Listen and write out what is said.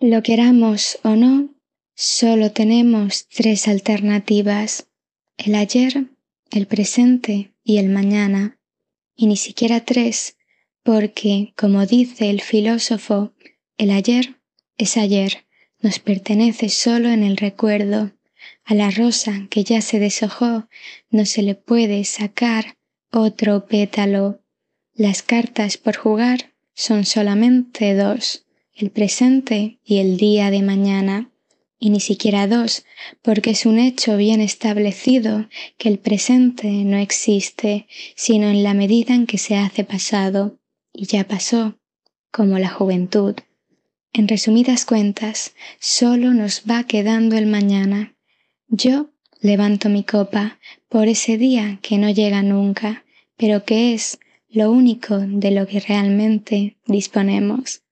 Lo queramos o no, solo tenemos tres alternativas, el ayer, el presente y el mañana, y ni siquiera tres, porque, como dice el filósofo, el ayer es ayer, nos pertenece solo en el recuerdo. A la rosa que ya se deshojó no se le puede sacar otro pétalo. Las cartas por jugar son solamente dos el presente y el día de mañana, y ni siquiera dos, porque es un hecho bien establecido que el presente no existe, sino en la medida en que se hace pasado, y ya pasó, como la juventud. En resumidas cuentas, solo nos va quedando el mañana. Yo levanto mi copa por ese día que no llega nunca, pero que es lo único de lo que realmente disponemos.